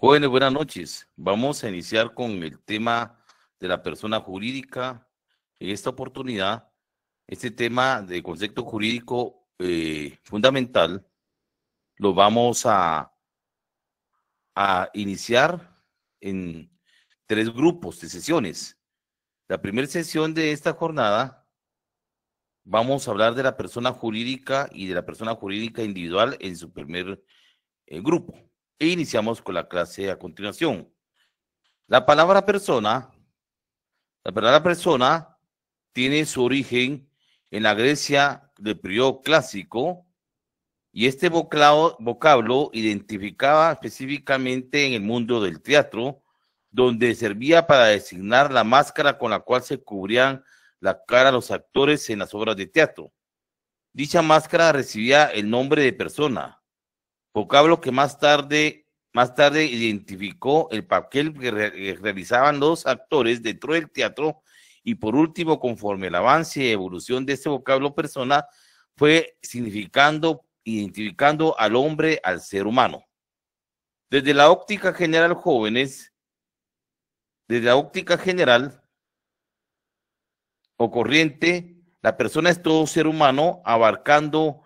Jóvenes, buenas noches. Vamos a iniciar con el tema de la persona jurídica. En esta oportunidad, este tema de concepto jurídico eh, fundamental lo vamos a, a iniciar en tres grupos de sesiones. La primera sesión de esta jornada vamos a hablar de la persona jurídica y de la persona jurídica individual en su primer eh, grupo. E iniciamos con la clase a continuación. La palabra persona, la palabra persona tiene su origen en la Grecia del periodo clásico y este vocablo identificaba específicamente en el mundo del teatro, donde servía para designar la máscara con la cual se cubrían la cara los actores en las obras de teatro. Dicha máscara recibía el nombre de persona vocablo que más tarde, más tarde identificó el papel que, realizaban los actores dentro del teatro y por último, conforme el avance y evolución de este vocablo persona, fue significando, identificando al hombre, al ser humano. Desde la óptica general, jóvenes, desde la óptica general o corriente, la persona es todo ser humano abarcando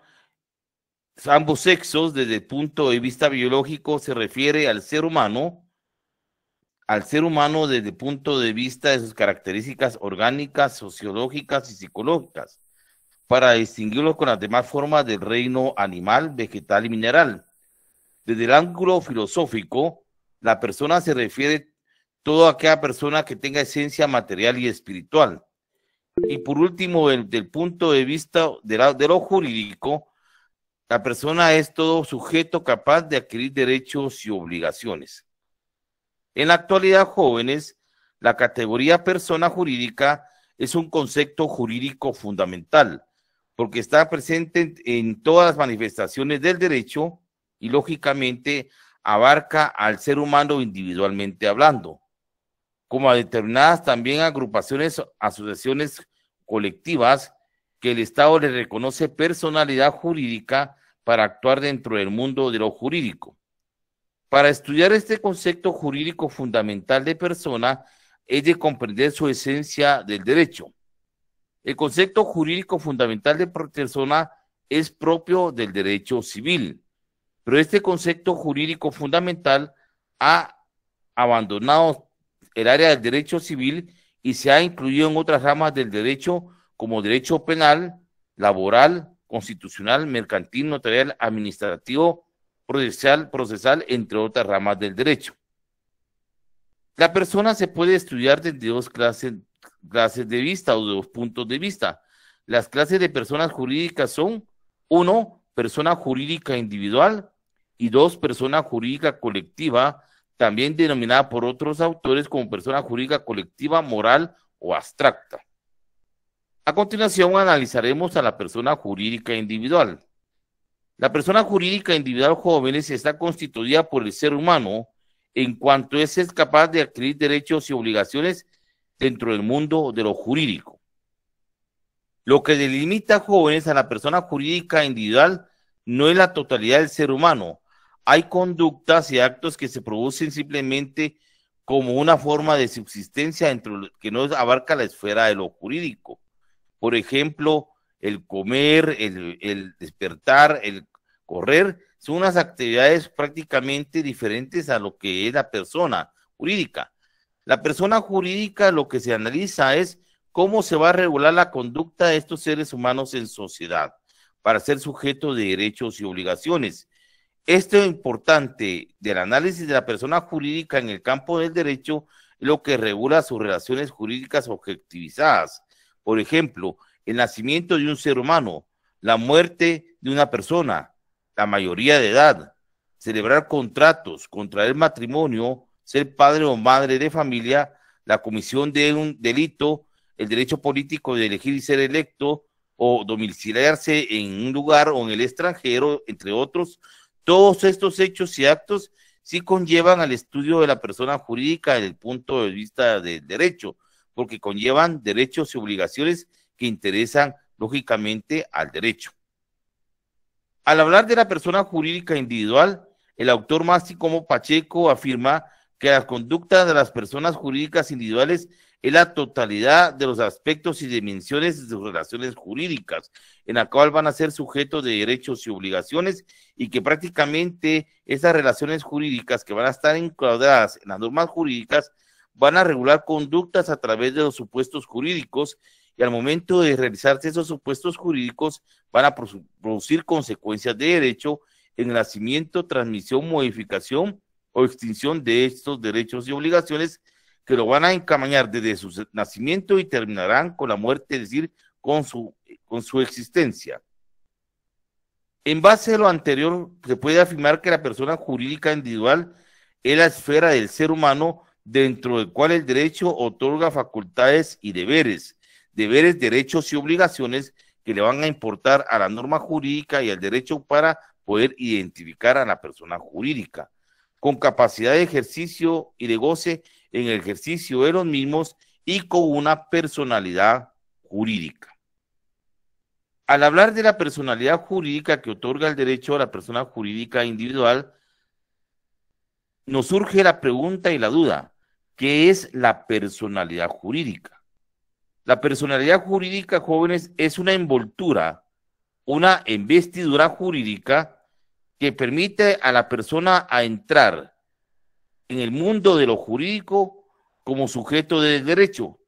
ambos sexos desde el punto de vista biológico se refiere al ser humano, al ser humano desde el punto de vista de sus características orgánicas, sociológicas y psicológicas, para distinguirlo con las demás formas del reino animal, vegetal y mineral. Desde el ángulo filosófico, la persona se refiere toda aquella persona que tenga esencia material y espiritual. Y por último, desde el punto de vista de lo jurídico, la persona es todo sujeto capaz de adquirir derechos y obligaciones. En la actualidad, jóvenes, la categoría persona jurídica es un concepto jurídico fundamental, porque está presente en, todas las manifestaciones del derecho y, lógicamente, abarca al ser humano individualmente hablando, como a determinadas también agrupaciones, asociaciones colectivas que el Estado le reconoce personalidad jurídica para actuar dentro del mundo de lo jurídico. Para estudiar este concepto jurídico fundamental de persona es de comprender su esencia del derecho. El concepto jurídico fundamental de persona es propio del derecho civil, pero este concepto jurídico fundamental ha abandonado el área del derecho civil y se ha incluido en otras ramas del derecho como derecho penal, laboral, constitucional, mercantil, notarial, administrativo, procesal, procesal, entre otras ramas del derecho. La persona se puede estudiar desde dos clases, clases de vista o de dos puntos de vista. Las clases de personas jurídicas son, uno, persona jurídica individual y dos, persona jurídica colectiva, también denominada por otros autores como persona jurídica colectiva, moral o abstracta. A continuación analizaremos a la persona jurídica individual. La persona jurídica individual jóvenes está constituida por el ser humano en cuanto es capaz de adquirir derechos y obligaciones dentro del mundo de lo jurídico. Lo que delimita jóvenes a la persona jurídica individual no es la totalidad del ser humano. Hay conductas y actos que se producen simplemente como una forma de subsistencia que no abarca la esfera de lo jurídico por ejemplo, el comer, el, despertar, el correr, son unas actividades prácticamente diferentes a lo que es la persona jurídica. La persona jurídica lo que se analiza es cómo se va a regular la conducta de estos seres humanos en sociedad para ser sujeto de derechos y obligaciones. Esto es importante del análisis de la persona jurídica en el campo del derecho, lo que regula sus relaciones jurídicas objetivizadas, por ejemplo, el nacimiento de un ser humano, la muerte de una persona, la mayoría de edad, celebrar contratos, contraer matrimonio, ser padre o madre de familia, la comisión de un delito, el derecho político de elegir y ser electo o domiciliarse en un lugar o en el extranjero, entre otros, todos estos hechos y actos sí conllevan al estudio de la persona jurídica desde el punto de vista del derecho, porque conllevan derechos y obligaciones que interesan lógicamente al derecho. Al hablar de la persona jurídica individual, el autor Masti Pacheco afirma que la conducta de las personas jurídicas individuales es la totalidad de los aspectos y dimensiones de sus relaciones jurídicas, en la cual van a ser sujetos de derechos y obligaciones, y que prácticamente esas relaciones jurídicas que van a estar encuadradas en las normas jurídicas van a regular conductas a través de los supuestos jurídicos y al momento de realizarse esos supuestos jurídicos van a producir consecuencias de derecho en nacimiento, transmisión, modificación o extinción de estos derechos y obligaciones que lo van a encamañar desde su nacimiento y terminarán con la muerte, es decir, con su, con su existencia. En base a lo anterior, se puede afirmar que la persona jurídica individual es la esfera del ser humano dentro del cual el derecho otorga facultades y deberes, deberes, derechos y obligaciones que le van a importar a la norma jurídica y al derecho para poder identificar a la persona jurídica, con capacidad de ejercicio y de goce en el ejercicio de los mismos y con una personalidad jurídica. Al hablar de la personalidad jurídica que otorga el derecho a la persona jurídica individual, nos surge la pregunta y la duda, Qué es la personalidad jurídica. La personalidad jurídica, jóvenes, es una envoltura, una investidura jurídica que permite a la persona a entrar en el mundo de lo jurídico como sujeto de derecho,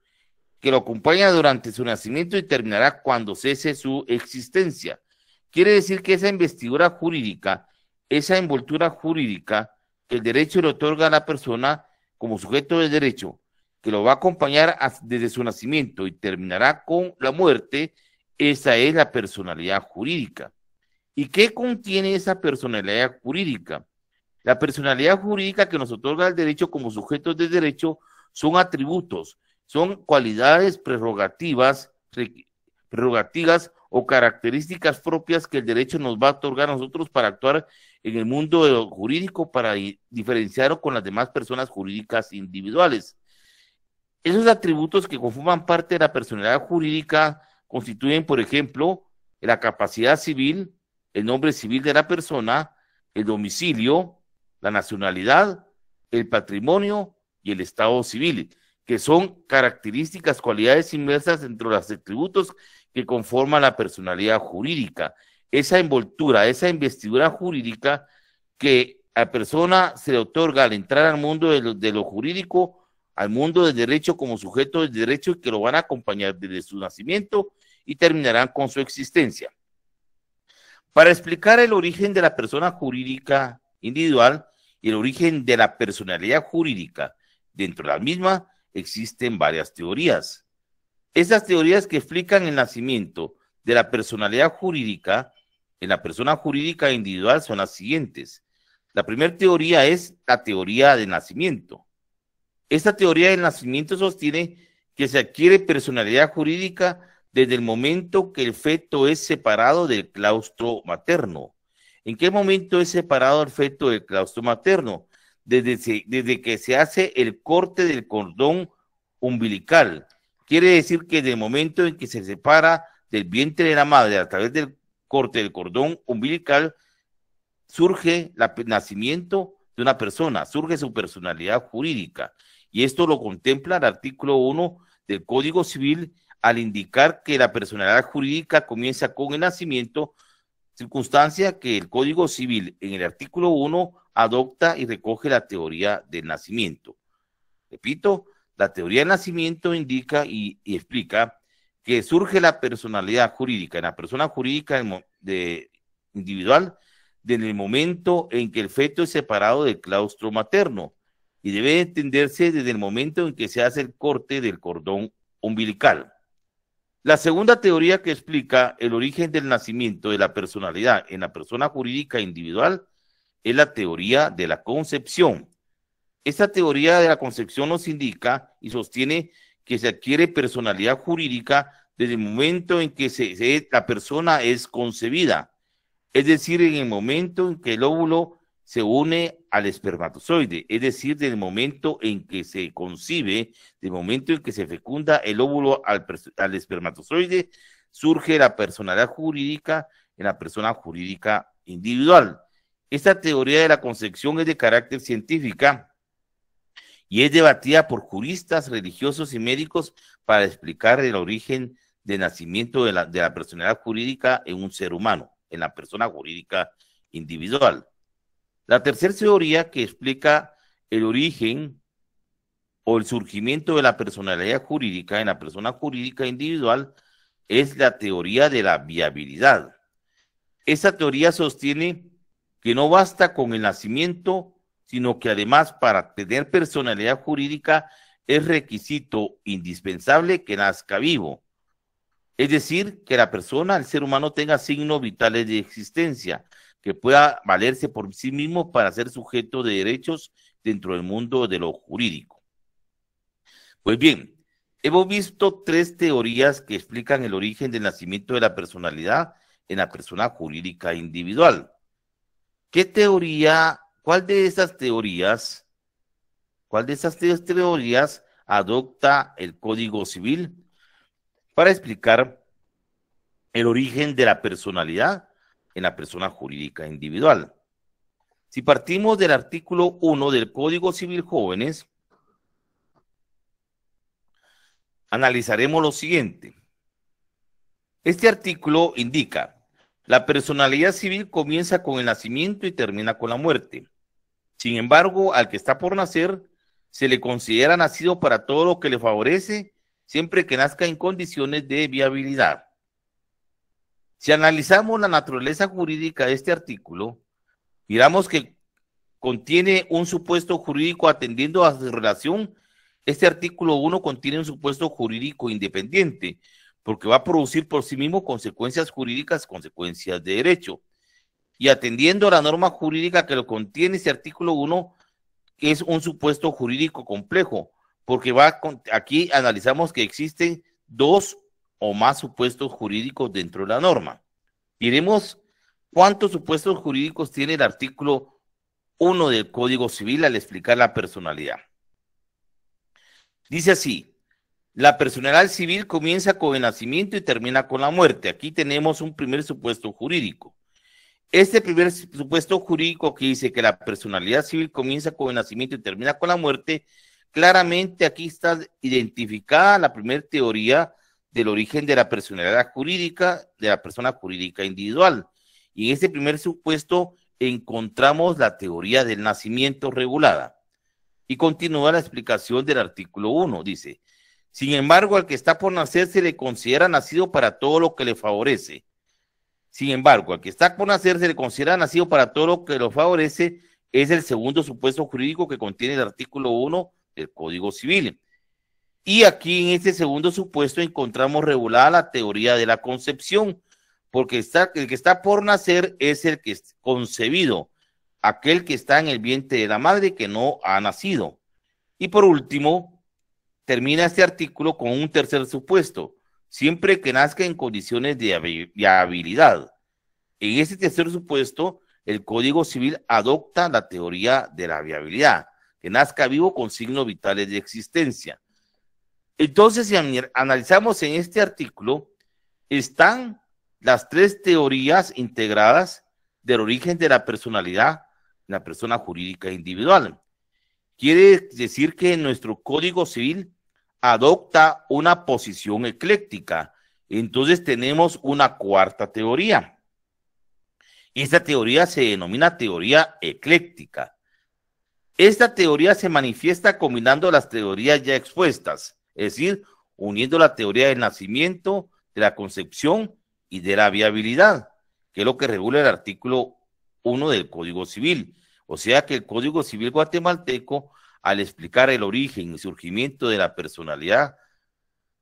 que lo acompaña durante su nacimiento y terminará cuando cese su existencia. Quiere decir que esa investidura jurídica, esa envoltura jurídica el derecho le otorga a la persona, como sujeto de derecho, que lo va a acompañar desde su nacimiento y terminará con la muerte, esa es la personalidad jurídica. ¿Y qué contiene esa personalidad jurídica? La personalidad jurídica que nos otorga el derecho como sujetos de derecho son atributos, son cualidades prerrogativas, prerrogativas o características propias que el derecho nos va a otorgar a nosotros para actuar en el mundo jurídico para diferenciarlo con las demás personas jurídicas individuales. Esos atributos que conforman parte de la personalidad jurídica constituyen, por ejemplo, la capacidad civil, el nombre civil de la persona, el domicilio, la nacionalidad, el patrimonio y el estado civil, que son características, cualidades inmersas entre los atributos que conforman la personalidad jurídica esa envoltura, esa investidura jurídica que a persona se le otorga al entrar al mundo de lo, de lo jurídico, al mundo del derecho como sujeto del derecho y que lo van a acompañar desde su nacimiento y terminarán con su existencia. Para explicar el origen de la persona jurídica individual y el origen de la personalidad jurídica dentro de la misma, existen varias teorías. Esas teorías que explican el nacimiento de la personalidad jurídica la persona jurídica individual son las siguientes. La primera teoría es la teoría del nacimiento. Esta teoría del nacimiento sostiene que se adquiere personalidad jurídica desde el momento que el feto es separado del claustro materno. ¿En qué momento es separado el feto del claustro materno? Desde, desde que se hace el corte del cordón umbilical. Quiere decir que desde el momento en que se separa del vientre de la madre a través del corte del cordón umbilical, surge el nacimiento de una persona, surge su personalidad jurídica. Y esto lo contempla el artículo 1 del Código Civil al indicar que la personalidad jurídica comienza con el nacimiento, circunstancia que el Código Civil en el artículo 1 adopta y recoge la teoría del nacimiento. Repito, la teoría del nacimiento indica y, y explica que surge la personalidad jurídica, en la persona jurídica individual, desde el momento en que el feto es separado del claustro materno y debe entenderse desde el momento en que se hace el corte del cordón umbilical. La segunda teoría que explica el origen del nacimiento de la personalidad en la persona jurídica individual es la teoría de la concepción. Esta teoría de la concepción nos indica y sostiene que se adquiere personalidad jurídica desde el momento en que se, la persona es concebida, es decir, en el momento en que el óvulo se une al espermatozoide, es decir, el momento en que se concibe, el momento en que se fecunda el óvulo al, al espermatozoide, surge la personalidad jurídica en la persona jurídica individual. Esta teoría de la concepción es de carácter científica y es debatida por juristas, religiosos y médicos para explicar el origen de nacimiento de la, de la personalidad jurídica en un ser humano, en la persona jurídica individual. La tercera teoría que explica el origen o el surgimiento de la personalidad jurídica en la persona jurídica individual es la teoría de la viabilidad. Esa teoría sostiene que no basta con el nacimiento sino que además para tener personalidad jurídica es requisito indispensable que nazca vivo. Es decir, que la persona, el ser humano, tenga signos vitales de existencia, que pueda valerse por sí mismo para ser sujeto de derechos dentro del mundo de lo jurídico. Pues bien, hemos visto tres teorías que explican el origen del nacimiento de la personalidad en la persona jurídica individual. ¿Qué teoría ¿Cuál de estas teorías, cuál de estas teorías adopta el Código Civil para explicar el origen de la personalidad en la persona jurídica individual? Si partimos del artículo 1 del Código Civil Jóvenes, analizaremos lo siguiente. Este artículo indica, la personalidad civil comienza con el nacimiento y termina con la muerte. Sin embargo, al que está por nacer, se le considera nacido para todo lo que le favorece, siempre que nazca en condiciones de viabilidad. Si analizamos la naturaleza jurídica de este artículo, miramos que contiene un supuesto jurídico atendiendo a su relación. Este artículo 1 contiene un supuesto jurídico independiente, porque va a producir por sí mismo consecuencias jurídicas, consecuencias de derecho y atendiendo a la norma jurídica que lo contiene ese artículo 1, es un supuesto jurídico complejo, porque va aquí analizamos que existen dos o más supuestos jurídicos dentro de la norma. Miremos cuántos supuestos jurídicos tiene el artículo 1 del Código Civil al explicar la personalidad. Dice así, la personalidad civil comienza con el nacimiento y termina con la muerte. Aquí tenemos un primer supuesto jurídico. Este primer supuesto jurídico que dice que la personalidad civil comienza con el nacimiento y termina con la muerte, claramente aquí está identificada la primera teoría del origen de la personalidad jurídica, de la persona jurídica individual. Y en este primer supuesto encontramos la teoría del nacimiento regulada. Y continúa la explicación del artículo 1. Dice, sin embargo, al que está por nacer se le considera nacido para todo lo que le favorece sin embargo, al que está por nacer se le considera nacido para todo lo que lo favorece, es el segundo supuesto jurídico que contiene el artículo 1 del Código Civil. Y aquí en este segundo supuesto encontramos regulada la teoría de la concepción, porque está, el que está por nacer es el que es concebido, aquel que está en el vientre de la madre que no ha nacido. Y por último, termina este artículo con un tercer supuesto, siempre que nazca en condiciones de viabilidad. En este tercer supuesto, el Código Civil adopta la teoría de la viabilidad, que nazca vivo con signos vitales de existencia. Entonces, si analizamos en este artículo, están las tres teorías integradas del origen de la personalidad la persona jurídica individual. Quiere decir que en nuestro Código Civil adopta una posición ecléctica. Entonces tenemos una cuarta teoría. Esta teoría se denomina teoría ecléctica. Esta teoría se manifiesta combinando las teorías ya expuestas, es decir, uniendo la teoría del nacimiento, de la concepción y de la viabilidad, que es lo que regula el artículo 1 del Código Civil. O sea que el Código Civil guatemalteco al explicar el origen y surgimiento de la personalidad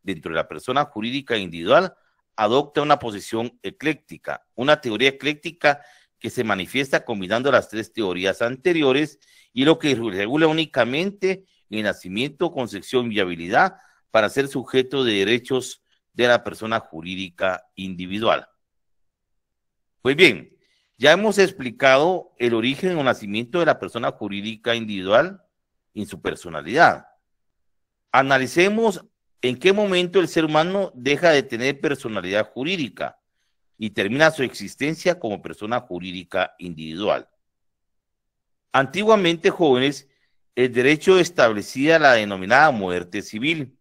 dentro de la persona jurídica individual, adopta una posición ecléctica, una teoría ecléctica que se manifiesta combinando las tres teorías anteriores y lo que regula únicamente el nacimiento, concepción y viabilidad para ser sujeto de derechos de la persona jurídica individual. Pues bien, ya hemos explicado el origen o nacimiento de la persona jurídica individual, en su personalidad. Analicemos en qué momento el ser humano deja de tener personalidad jurídica y termina su existencia como persona jurídica individual. Antiguamente, jóvenes, el derecho establecía la denominada muerte civil,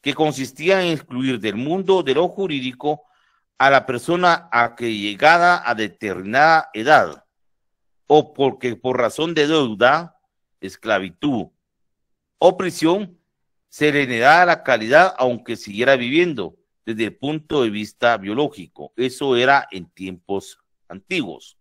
que consistía en excluir del mundo de lo jurídico a la persona a que llegada a determinada edad, o porque por razón de deuda, esclavitud o prisión, se a la calidad aunque siguiera viviendo desde el punto de vista biológico. Eso era en tiempos antiguos.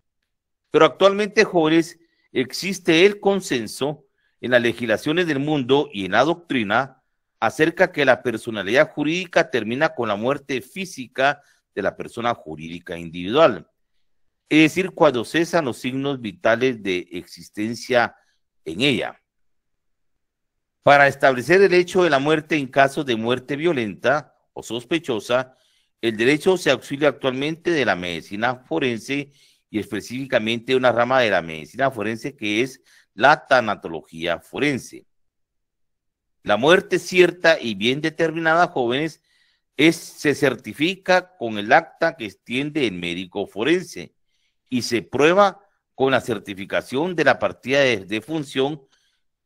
Pero actualmente, jóvenes, existe el consenso en las legislaciones del mundo y en la doctrina acerca que la personalidad jurídica termina con la muerte física de la persona jurídica individual. Es decir, cuando cesan los signos vitales de existencia en ella. Para establecer el hecho de la muerte en caso de muerte violenta o sospechosa, el derecho se auxilia actualmente de la medicina forense y específicamente de una rama de la medicina forense que es la tanatología forense. La muerte cierta y bien determinada, jóvenes, es, se certifica con el acta que extiende el médico forense y se prueba con la certificación de la partida de, función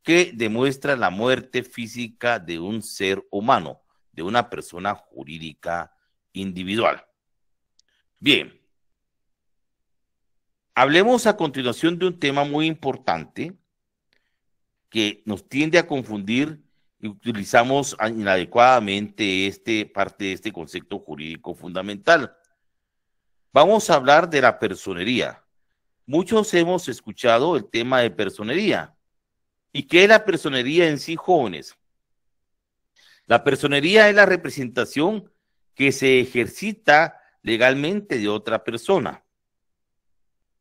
que demuestra la muerte física de un ser humano, de una persona jurídica individual. Bien, hablemos a continuación de un tema muy importante que nos tiende a confundir y utilizamos inadecuadamente este, parte de este concepto jurídico fundamental. Vamos a hablar de la personería muchos hemos escuchado el tema de personería. ¿Y qué es la personería en sí, jóvenes? La personería es la representación que se ejercita legalmente de otra persona.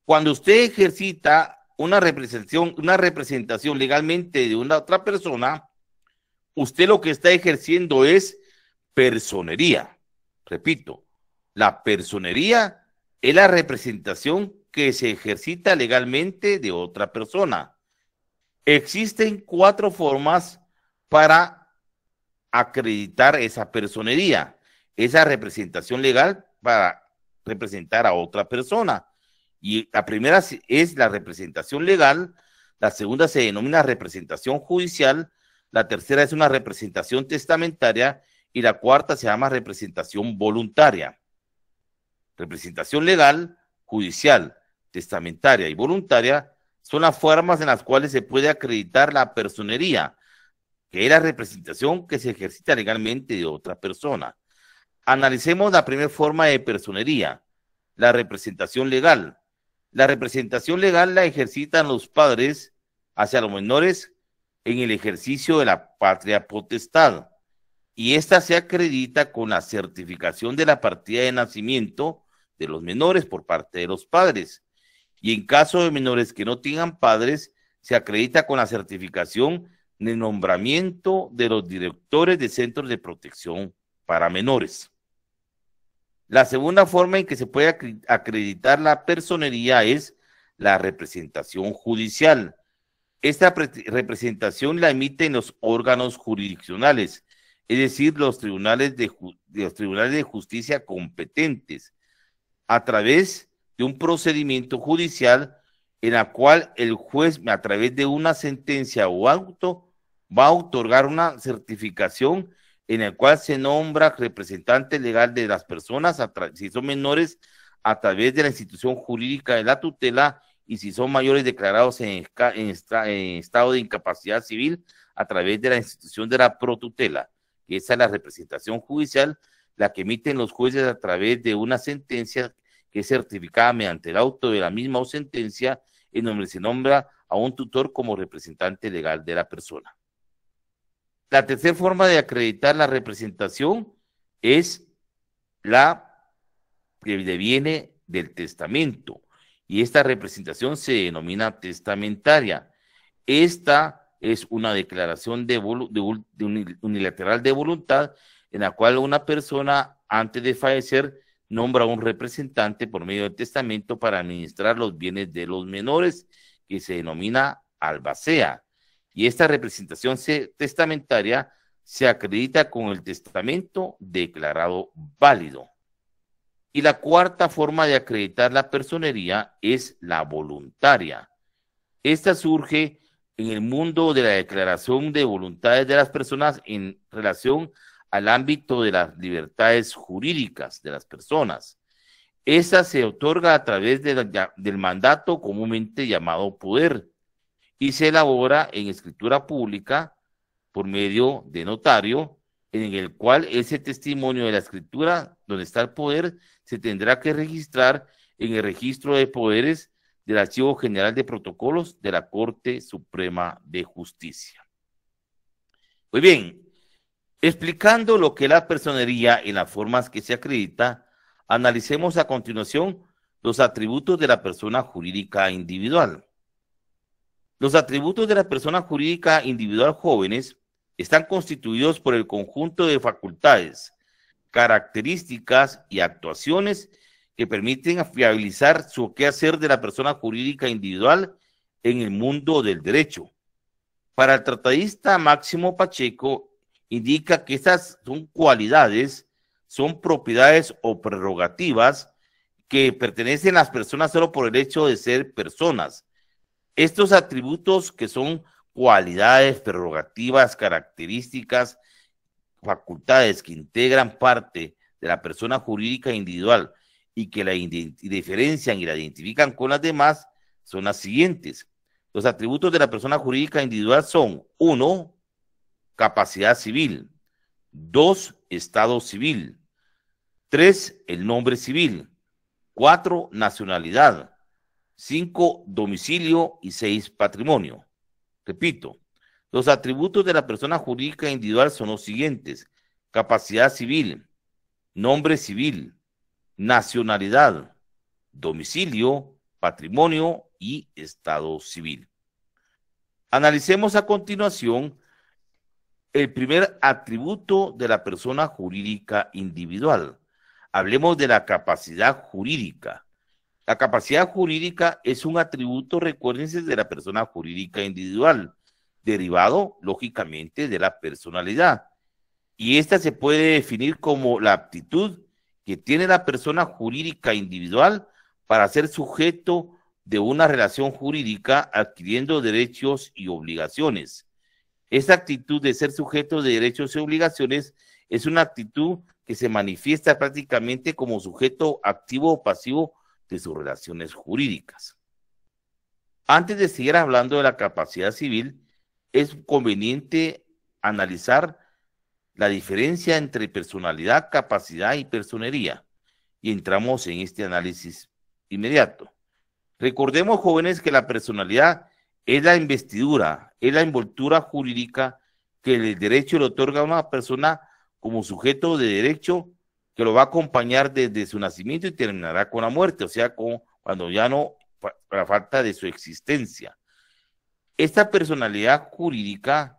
Cuando usted ejercita una representación, una representación legalmente de una otra persona, usted lo que está ejerciendo es personería. Repito, la personería es la representación que se ejercita legalmente de otra persona. Existen cuatro formas para acreditar esa personería, esa representación legal para representar a otra persona. Y la primera es la representación legal, la segunda se denomina representación judicial, la tercera es una representación testamentaria y la cuarta se llama representación voluntaria. Representación legal, judicial, testamentaria y voluntaria son las formas en las cuales se puede acreditar la personería, que es la representación que se ejercita legalmente de otra persona. Analicemos la primera forma de personería, la representación legal. La representación legal la ejercitan los padres hacia los menores en el ejercicio de la patria potestad, y esta se acredita con la certificación de la partida de nacimiento de los menores por parte de los padres y en caso de menores que no tengan padres, se acredita con la certificación de nombramiento de los directores de centros de protección para menores. La segunda forma en que se puede acreditar la personería es la representación judicial. Esta representación la emiten los órganos jurisdiccionales, es decir, los tribunales de, los tribunales de justicia competentes, a través un procedimiento judicial en la cual el juez a través de una sentencia o auto va a otorgar una certificación en la cual se nombra representante legal de las personas, si son menores, a través de la institución jurídica de la tutela y si son mayores declarados en, estado de incapacidad civil, a través de la institución de la protutela, que esa es la representación judicial, la que emiten los jueces a través de una sentencia que es certificada mediante el auto de la misma o sentencia en donde se nombra a un tutor como representante legal de la persona. La tercera forma de acreditar la representación es la que viene del testamento y esta representación se denomina testamentaria. Esta es una declaración de, unilateral de voluntad en la cual una persona antes de fallecer nombra un representante por medio del testamento para administrar los bienes de los menores, que se denomina albacea. Y esta representación testamentaria se acredita con el testamento declarado válido. Y la cuarta forma de acreditar la personería es la voluntaria. Esta surge en el mundo de la declaración de voluntades de las personas en relación a al ámbito de las libertades jurídicas de las personas. Esa se otorga a través del mandato comúnmente llamado poder y se elabora en escritura pública por medio de notario, en el cual ese testimonio de la escritura, donde está el poder, se tendrá que registrar en el registro de poderes del Archivo General de Protocolos de la Corte Suprema de Justicia. Muy bien, Explicando lo que es la personería y las formas que se acredita, analicemos a continuación los atributos de la persona jurídica individual. Los atributos de la persona jurídica individual jóvenes están constituidos por el conjunto de facultades, características y actuaciones que permiten fiabilizar su quehacer de la persona jurídica individual en el mundo del derecho. Para el tratadista Máximo Pacheco, indica que estas son cualidades, son propiedades o prerrogativas que pertenecen a las personas solo por el hecho de ser personas. Estos atributos que son cualidades, prerrogativas, características, facultades que integran parte de la persona jurídica individual y que la diferencian y la identifican con las demás son las siguientes. Los atributos de la persona jurídica individual son, uno, capacidad civil. Dos, estado civil. Tres, el nombre civil. Cuatro, nacionalidad. Cinco, domicilio. Y seis, patrimonio. Repito, los atributos de la persona jurídica individual son los siguientes. Capacidad civil, nombre civil, nacionalidad, domicilio, patrimonio y estado civil. Analicemos a continuación el primer atributo de la persona jurídica individual. Hablemos de la capacidad jurídica. La capacidad jurídica es un atributo, recuérdense, de la persona jurídica individual, derivado, lógicamente, de la personalidad. Y esta se puede definir como la aptitud que tiene la persona jurídica individual para ser sujeto de una relación jurídica adquiriendo derechos y obligaciones. Esta actitud de ser sujeto de derechos y obligaciones es una actitud que se manifiesta prácticamente como sujeto activo o pasivo de sus relaciones jurídicas. Antes de seguir hablando de la capacidad civil, es conveniente analizar la diferencia entre personalidad, capacidad y personería. Y entramos en este análisis inmediato. Recordemos, jóvenes, que la personalidad es la investidura, es la envoltura jurídica que el derecho le otorga a una persona como sujeto de derecho que lo va a acompañar desde su nacimiento y terminará con la muerte, o sea, con, cuando ya no, la falta de su existencia. Esta personalidad jurídica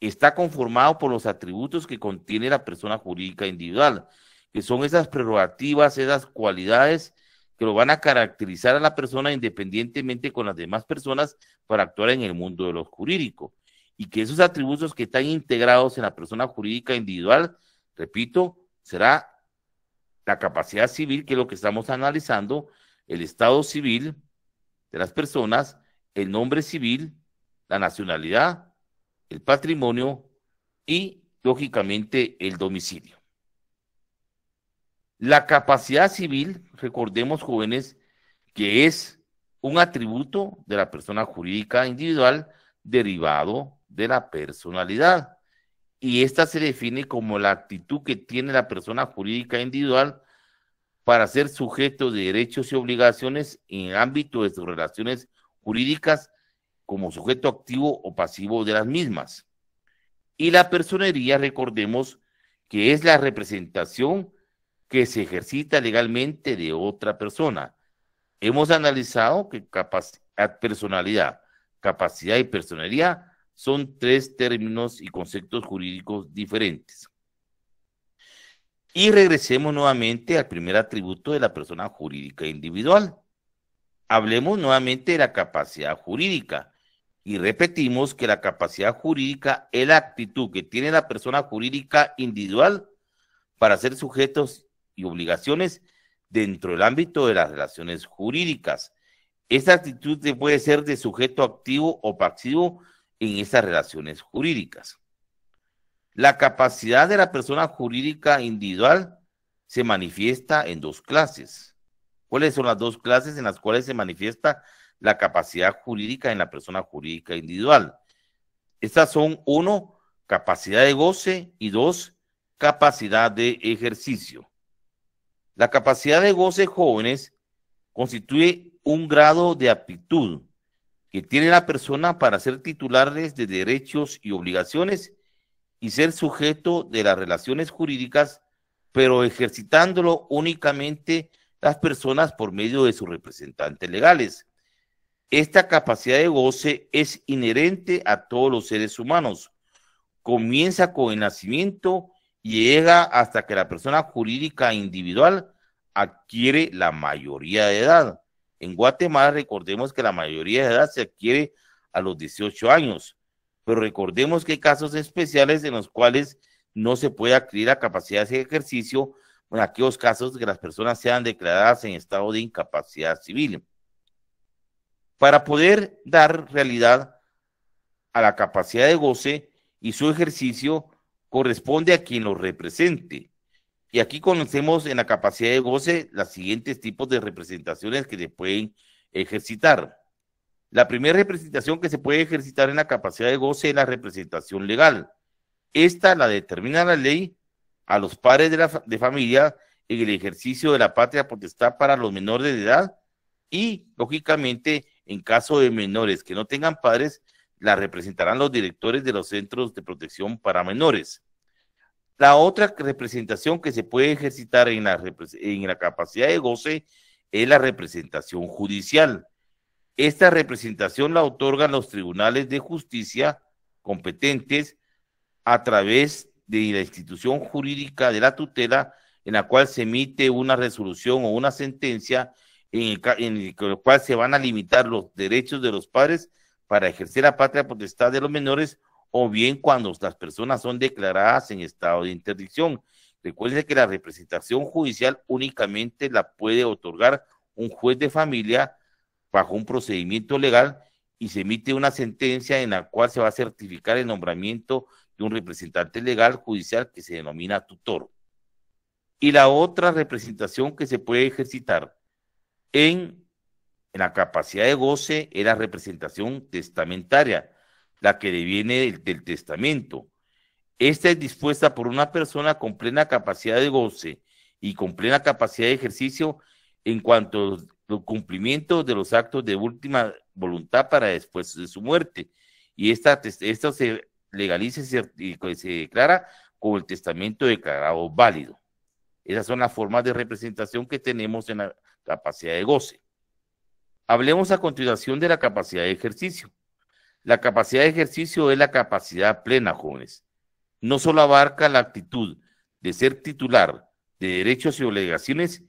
está conformado por los atributos que contiene la persona jurídica individual, que son esas prerrogativas, esas cualidades que lo van a caracterizar a la persona independientemente con las demás personas para actuar en el mundo de lo jurídico. Y que esos atributos que están integrados en la persona jurídica individual, repito, será la capacidad civil, que es lo que estamos analizando, el estado civil de las personas, el nombre civil, la nacionalidad, el patrimonio y, lógicamente, el domicilio. La capacidad civil, recordemos jóvenes, que es un atributo de la persona jurídica individual derivado de la personalidad. Y esta se define como la actitud que tiene la persona jurídica individual para ser sujeto de derechos y obligaciones en ámbito de sus relaciones jurídicas como sujeto activo o pasivo de las mismas. Y la personería, recordemos, que es la representación que se ejercita legalmente de otra persona. Hemos analizado que capacidad, personalidad, capacidad y personalidad son tres términos y conceptos jurídicos diferentes. Y regresemos nuevamente al primer atributo de la persona jurídica individual. Hablemos nuevamente de la capacidad jurídica y repetimos que la capacidad jurídica es la actitud que tiene la persona jurídica individual para ser sujetos y obligaciones dentro del ámbito de las relaciones jurídicas. Esta actitud puede ser de sujeto activo o pasivo en esas relaciones jurídicas. La capacidad de la persona jurídica individual se manifiesta en dos clases. ¿Cuáles son las dos clases en las cuales se manifiesta la capacidad jurídica en la persona jurídica individual? Estas son, uno, capacidad de goce y dos, capacidad de ejercicio. La capacidad de goce jóvenes constituye un grado de aptitud que tiene la persona para ser titulares de derechos y obligaciones y ser sujeto de las relaciones jurídicas, pero ejercitándolo únicamente las personas por medio de sus representantes legales. Esta capacidad de goce es inherente a todos los seres humanos. Comienza con el nacimiento llega hasta que la persona jurídica individual adquiere la mayoría de edad. En Guatemala recordemos que la mayoría de edad se adquiere a los 18 años, pero recordemos que hay casos especiales en los cuales no se puede adquirir la capacidad de ejercicio en aquellos casos que las personas sean declaradas en estado de incapacidad civil. Para poder dar realidad a la capacidad de goce y su ejercicio, corresponde a quien lo represente. Y aquí conocemos en la capacidad de goce los siguientes tipos de representaciones que se pueden ejercitar. La primera representación que se puede ejercitar en la capacidad de goce es la representación legal. Esta la determina la ley a los padres de, de familia en el ejercicio de la patria potestad para los menores de edad y, lógicamente, en caso de menores que no tengan padres, la representarán los directores de los centros de protección para menores. La otra representación que se puede ejercitar en la, capacidad de goce es la representación judicial. Esta representación la otorgan los tribunales de justicia competentes a través de la institución jurídica de la tutela en la cual se emite una resolución o una sentencia en la cual se van a limitar los derechos de los padres para ejercer la patria potestad de los menores o bien cuando las personas son declaradas en estado de interdicción. Recuerde que la representación judicial únicamente la puede otorgar un juez de familia bajo un procedimiento legal y se emite una sentencia en la cual se va a certificar el nombramiento de un representante legal judicial que se denomina tutor. Y la otra representación que se puede ejercitar en, en la capacidad de goce es la representación testamentaria la que viene del, testamento. Esta es dispuesta por una persona con plena capacidad de goce y con plena capacidad de ejercicio en cuanto al cumplimiento de los actos de última voluntad para después de su muerte. Y esta, se legaliza y pues, se, declara como el testamento declarado válido. Esas son las formas de representación que tenemos en la capacidad de goce. Hablemos a continuación de la capacidad de ejercicio. La capacidad de ejercicio es la capacidad plena, jóvenes. No solo abarca la actitud de ser titular de derechos y obligaciones,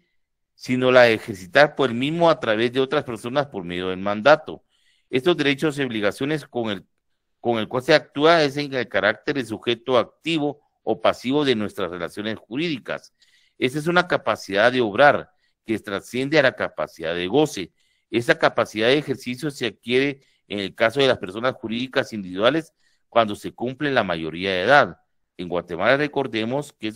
sino la de ejercitar por el mismo a través de otras personas por medio del mandato. Estos derechos y obligaciones con el, con el cual se actúa es en el carácter de sujeto activo o pasivo de nuestras relaciones jurídicas. Esa es una capacidad de obrar que trasciende a la capacidad de goce. Esa capacidad de ejercicio se adquiere en el caso de las personas jurídicas individuales cuando se cumple la mayoría de edad. En Guatemala recordemos que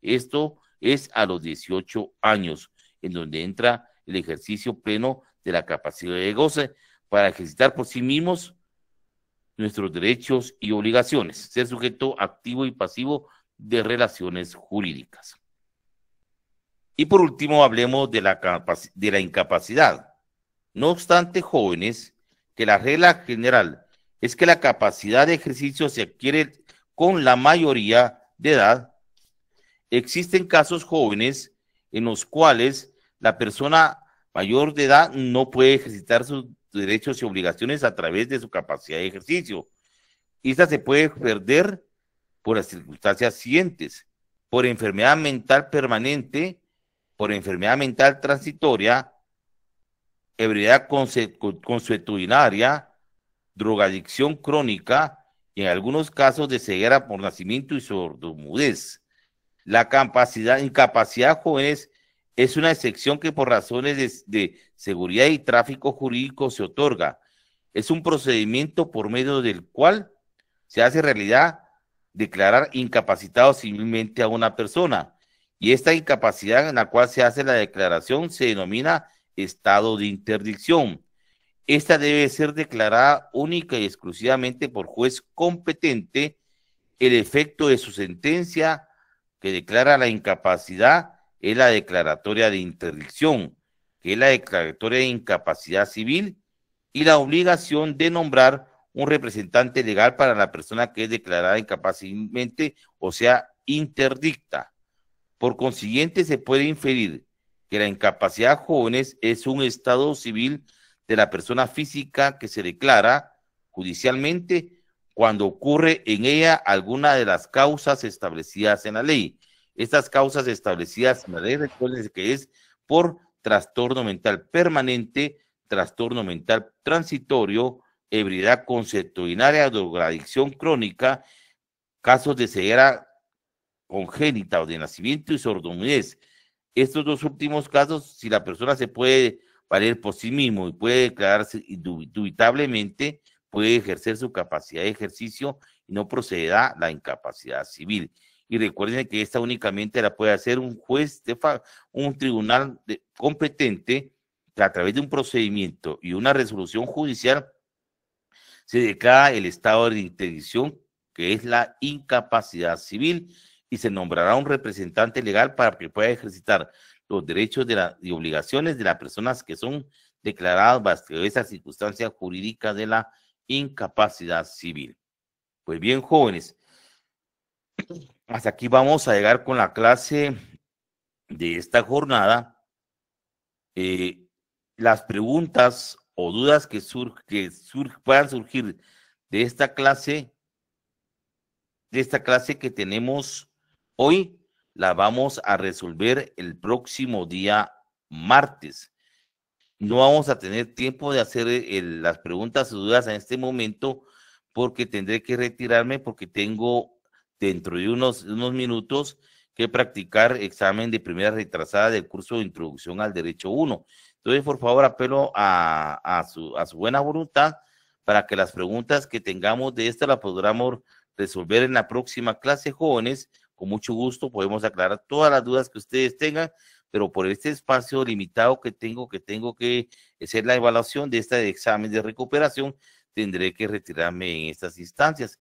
esto es a los 18 años, en donde entra el ejercicio pleno de la capacidad de goce para ejercitar por sí mismos nuestros derechos y obligaciones, ser sujeto activo y pasivo de relaciones jurídicas. Y por último, hablemos de la, de la incapacidad. No obstante, jóvenes, que la regla general es que la capacidad de ejercicio se adquiere con la mayoría de edad, existen casos jóvenes en los cuales la persona mayor de edad no puede ejercitar sus derechos y obligaciones a través de su capacidad de ejercicio. Y esta se puede perder por las circunstancias siguientes, por enfermedad mental permanente, por enfermedad mental transitoria, ebriedad consuetudinaria, drogadicción crónica y en algunos casos de ceguera por nacimiento y sordomudez. La capacidad, incapacidad jóvenes es una excepción que por razones de seguridad y tráfico jurídico se otorga. Es un procedimiento por medio del cual se hace realidad declarar incapacitado civilmente a una persona. Y esta incapacidad en la cual se hace la declaración se denomina estado de interdicción. Esta debe ser declarada única y exclusivamente por juez competente el efecto de su sentencia que declara la incapacidad es la declaratoria de interdicción, que es la declaratoria de incapacidad civil y la obligación de nombrar un representante legal para la persona que es declarada incapazmente o sea, interdicta. Por consiguiente, se puede inferir que la incapacidad jóvenes es un estado civil de la persona física que se declara judicialmente cuando ocurre en ella alguna de las causas establecidas en la ley. Estas causas establecidas en la ley, recuerden que es por trastorno mental permanente, trastorno mental transitorio, ebriedad conceptuinaria, adicción crónica, casos de ceguera congénita o de nacimiento y sordomidez. Estos dos últimos casos, si la persona se puede valer por sí mismo y puede declararse indubitablemente, puede ejercer su capacidad de ejercicio y no procederá la incapacidad civil. Y recuerden que esta únicamente la puede hacer un juez, de un tribunal competente que a través de un procedimiento y una resolución judicial se declara el estado de interdicción, que es la incapacidad civil, y se nombrará un representante legal para que pueda ejercitar los derechos de la, y obligaciones de las personas que son declaradas bajo esa circunstancia jurídica de la incapacidad civil. Pues bien, jóvenes, hasta aquí vamos a llegar con la clase de esta jornada. Eh, las preguntas o dudas que, sur, que puedan surgir de esta clase, de esta clase que tenemos Hoy la vamos a resolver el próximo día martes. No vamos a tener tiempo de hacer eh, las preguntas o dudas en este momento porque tendré que retirarme porque tengo dentro de unos, unos minutos que practicar examen de primera retrasada del curso de introducción al derecho 1. Entonces, por favor, apelo a, su, a su buena voluntad para que las preguntas que tengamos de esta la podamos resolver en la próxima clase, jóvenes. Con mucho gusto podemos aclarar todas las dudas que ustedes tengan, pero por este espacio limitado que tengo, que tengo que hacer la evaluación de este examen de recuperación, tendré que retirarme en estas instancias.